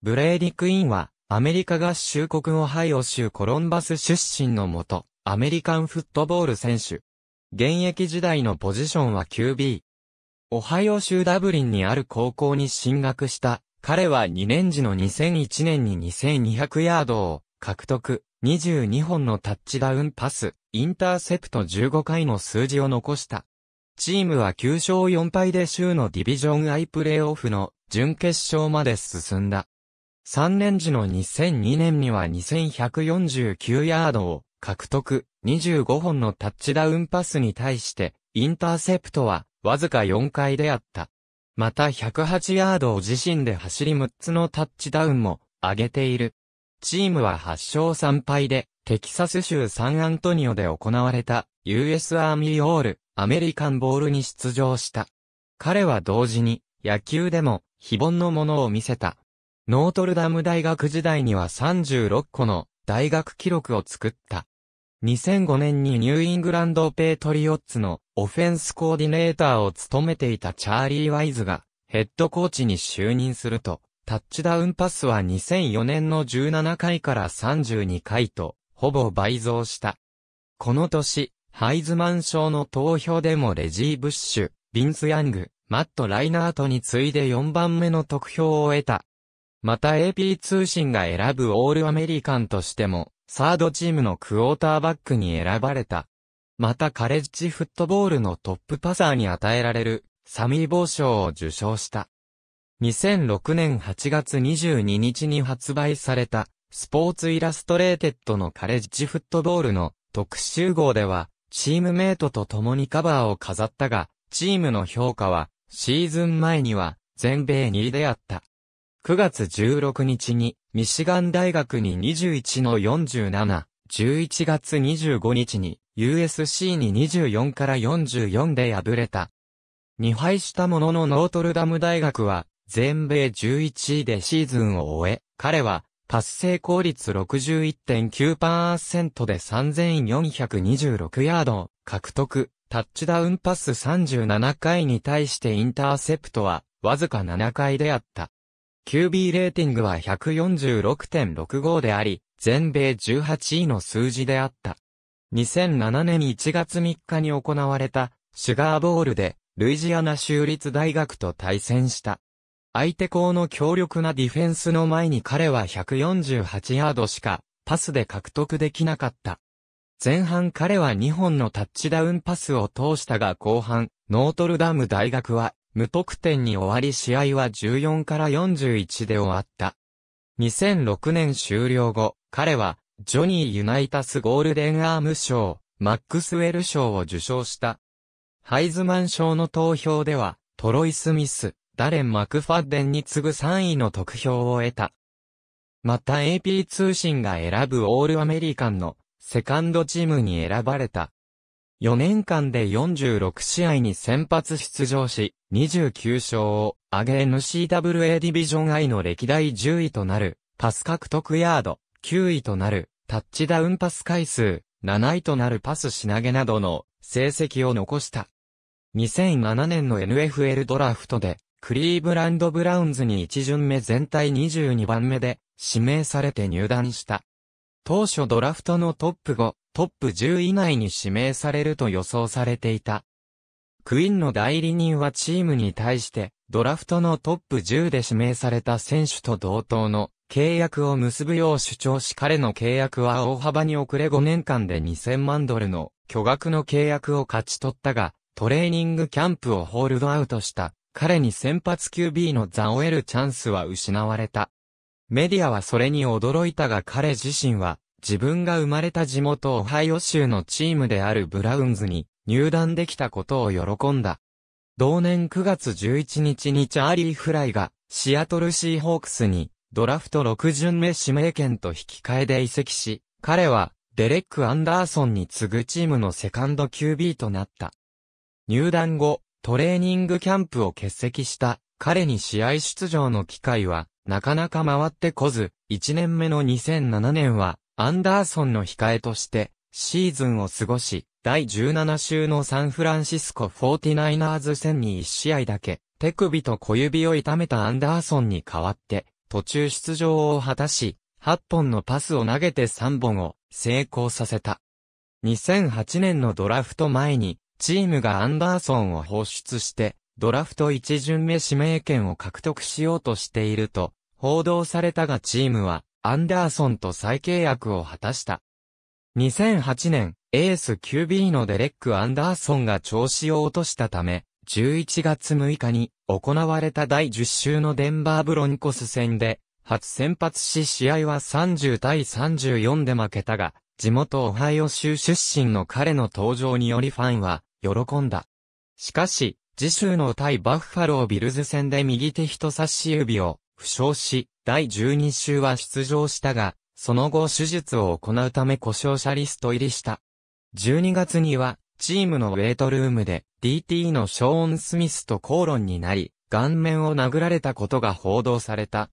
ブレーディ・クイーンは、アメリカ合衆国オハイオ州コロンバス出身のもと、アメリカンフットボール選手。現役時代のポジションは QB。オハイオ州ダブリンにある高校に進学した、彼は2年時の2001年に2200ヤードを獲得、22本のタッチダウンパス、インターセプト15回の数字を残した。チームは9勝4敗で州のディビジョンアイプレイオフの準決勝まで進んだ。3年時の2002年には2149ヤードを獲得、25本のタッチダウンパスに対して、インターセプトはわずか4回であった。また108ヤードを自身で走り6つのタッチダウンも上げている。チームは8勝3敗で、テキサス州サンアントニオで行われた US アーミーオールアメリカンボールに出場した。彼は同時に野球でも非凡のものを見せた。ノートルダム大学時代には36個の大学記録を作った。2005年にニューイングランドペートリオッツのオフェンスコーディネーターを務めていたチャーリー・ワイズがヘッドコーチに就任すると、タッチダウンパスは2004年の17回から32回と、ほぼ倍増した。この年、ハイズマン賞の投票でもレジー・ブッシュ、ビンス・ヤング、マット・ライナートに次いで4番目の得票を得た。また AP 通信が選ぶオールアメリカンとしても、サードチームのクォーターバックに選ばれた。またカレッジフットボールのトップパサーに与えられる、サミーボー賞を受賞した。2006年8月22日に発売された、スポーツイラストレーテッドのカレッジフットボールの特集号では、チームメイトと共にカバーを飾ったが、チームの評価は、シーズン前には、全米2位であった。9月16日に、ミシガン大学に21の47、11月25日に、USC に24から44で敗れた。2敗したもののノートルダム大学は、全米11位でシーズンを終え、彼は、達成効率61.9%で3426ヤードを獲得、タッチダウンパス37回に対してインターセプトは、わずか7回であった。QB レーティングは146.65であり、全米18位の数字であった。2007年1月3日に行われたシュガーボールでルイジアナ州立大学と対戦した。相手校の強力なディフェンスの前に彼は148ヤードしかパスで獲得できなかった。前半彼は2本のタッチダウンパスを通したが後半、ノートルダム大学は無得点に終わり試合は14から41で終わった。2006年終了後、彼は、ジョニー・ユナイタス・ゴールデン・アーム賞、マックスウェル賞を受賞した。ハイズマン賞の投票では、トロイ・スミス、ダレン・マクファッデンに次ぐ3位の得票を得た。また AP 通信が選ぶオールアメリカンのセカンドチームに選ばれた。4年間で46試合に先発出場し、29勝を挙げ NCWA ディビジョン I の歴代10位となる、パス獲得ヤード、9位となる、タッチダウンパス回数、7位となるパスし投げなどの成績を残した。2007年の NFL ドラフトで、クリーブランド・ブラウンズに一巡目全体22番目で指名されて入団した。当初ドラフトのトップ後、トップ10以内に指名されると予想されていた。クイーンの代理人はチームに対して、ドラフトのトップ10で指名された選手と同等の契約を結ぶよう主張し彼の契約は大幅に遅れ5年間で2000万ドルの巨額の契約を勝ち取ったが、トレーニングキャンプをホールドアウトした。彼に先発 QB のザを得るチャンスは失われた。メディアはそれに驚いたが彼自身は自分が生まれた地元オハイオ州のチームであるブラウンズに入団できたことを喜んだ。同年9月11日にチャーリー・フライがシアトルシーホークスにドラフト6巡目指名権と引き換えで移籍し、彼はデレック・アンダーソンに次ぐチームのセカンド QB となった。入団後、トレーニングキャンプを欠席した彼に試合出場の機会はなかなか回ってこず、1年目の2007年はアンダーソンの控えとして、シーズンを過ごし、第17週のサンフランシスコ 49ers 戦に1試合だけ、手首と小指を痛めたアンダーソンに代わって、途中出場を果たし、8本のパスを投げて3本を成功させた。2008年のドラフト前に、チームがアンダーソンを放出して、ドラフト1巡目指名権を獲得しようとしていると、報道されたがチームは、アンダーソンと再契約を果たした。2008年、エース QB のデレック・アンダーソンが調子を落としたため、11月6日に行われた第10週のデンバーブロンコス戦で、初先発し試合は30対34で負けたが、地元オハイオ州出身の彼の登場によりファンは喜んだ。しかし、次週の対バッファロービルズ戦で右手人差し指を負傷し、第12週は出場したが、その後手術を行うため故障者リスト入りした。12月には、チームのウェイトルームで DT のショーン・スミスと口論になり、顔面を殴られたことが報道された。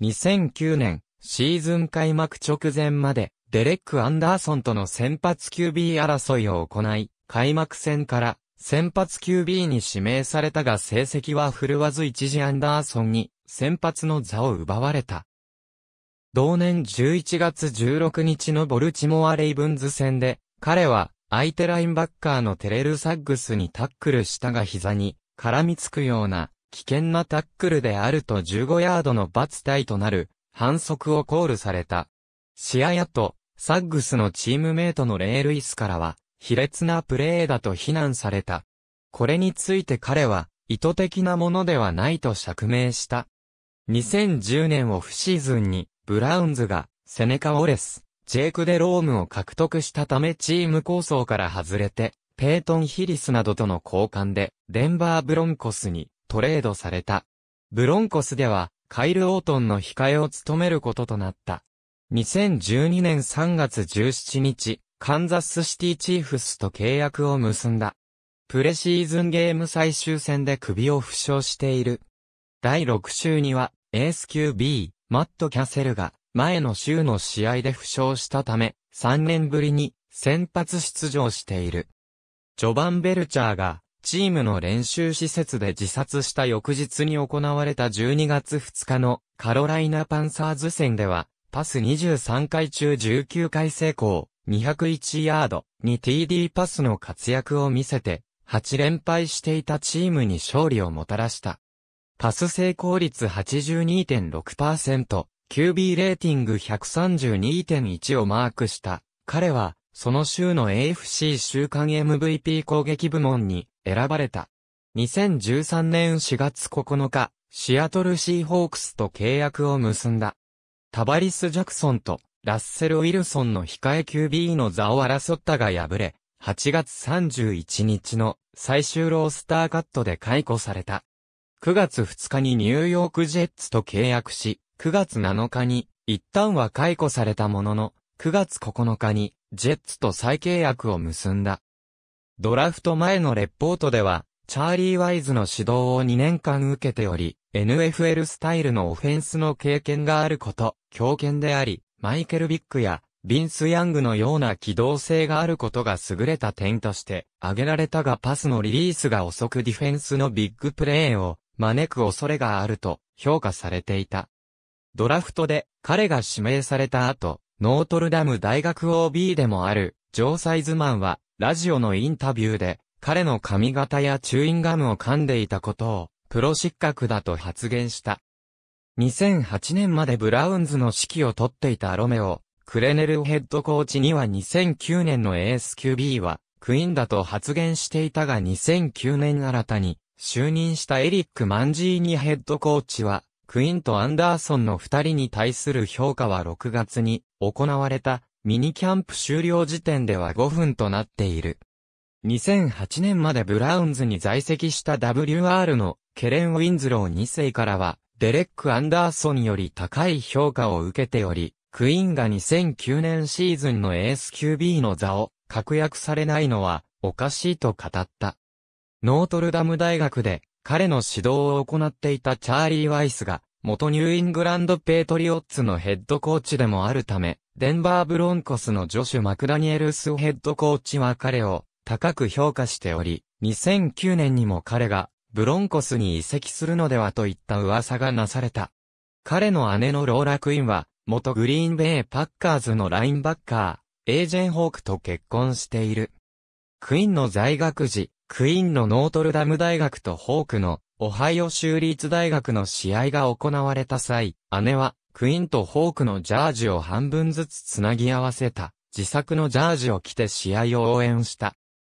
2009年、シーズン開幕直前まで、デレック・アンダーソンとの先発 QB 争いを行い、開幕戦から先発 QB に指名されたが成績は振るわず一時アンダーソンに先発の座を奪われた。同年11月16日のボルチモア・レイブンズ戦で、彼は相手ラインバッカーのテレル・サッグスにタックルしたが膝に絡みつくような危険なタックルであると15ヤードの罰体となる反則をコールされた。試合後、サッグスのチームメイトのレイ・ルイスからは、卑劣なプレーだと非難された。これについて彼は、意図的なものではないと釈明した。2010年オフシーズンに、ブラウンズが、セネカ・オレス、ジェイク・デ・ロームを獲得したためチーム構想から外れて、ペイトン・ヒリスなどとの交換で、デンバー・ブロンコスにトレードされた。ブロンコスでは、カイル・オートンの控えを務めることとなった。2012年3月17日、カンザスシティ・チーフスと契約を結んだ。プレシーズンゲーム最終戦で首を負傷している。第6週には、エース級 B、マット・キャセルが、前の週の試合で負傷したため、3年ぶりに、先発出場している。ジョバン・ベルチャーが、チームの練習施設で自殺した翌日に行われた12月2日のカロライナパンサーズ戦では、パス23回中19回成功、201ヤード、に TD パスの活躍を見せて、8連敗していたチームに勝利をもたらした。パス成功率82.6%、QB レーティング132.1をマークした。彼は、その週の AFC 週間 MVP 攻撃部門に選ばれた。2013年4月9日、シアトルシーホークスと契約を結んだ。タバリス・ジャクソンとラッセル・ウィルソンの控え QB の座を争ったが敗れ、8月31日の最終ロースターカットで解雇された。9月2日にニューヨークジェッツと契約し、9月7日に一旦は解雇されたものの、9月9日にジェッツと再契約を結んだ。ドラフト前のレポートでは、チャーリー・ワイズの指導を2年間受けており、NFL スタイルのオフェンスの経験があること、強肩であり、マイケル・ビックや、ビンス・ヤングのような機動性があることが優れた点として、挙げられたがパスのリリースが遅くディフェンスのビッグプレーを招く恐れがあると評価されていた。ドラフトで彼が指名された後、ノートルダム大学 OB でもあるジョー・サイズマンはラジオのインタビューで彼の髪型やチューインガムを噛んでいたことをプロ失格だと発言した。2008年までブラウンズの指揮を取っていたロメオ、クレネルヘッドコーチには2009年のエース QB はクイーンだと発言していたが2009年新たに就任したエリック・マンジーニヘッドコーチは、クインとアンダーソンの二人に対する評価は6月に行われたミニキャンプ終了時点では5分となっている。2008年までブラウンズに在籍した WR のケレン・ウィンズロー2世からは、デレック・アンダーソンより高い評価を受けており、クイーンが2009年シーズンのエース QB の座を確約されないのはおかしいと語った。ノートルダム大学で彼の指導を行っていたチャーリー・ワイスが、元ニューイングランドペイトリオッツのヘッドコーチでもあるため、デンバーブロンコスのジョシュ・マクダニエルスヘッドコーチは彼を高く評価しており、2009年にも彼がブロンコスに移籍するのではといった噂がなされた。彼の姉のローラ・クインは、元グリーンベイ・パッカーズのラインバッカー、エージェン・ホークと結婚している。クインの在学時、クイーンのノートルダム大学とホークのオハイオ州立大学の試合が行われた際、姉はクイーンとホークのジャージを半分ずつつなぎ合わせた自作のジャージを着て試合を応援した。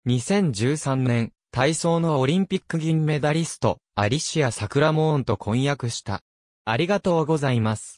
2013年、体操のオリンピック銀メダリスト、アリシア・サクラモーンと婚約した。ありがとうございます。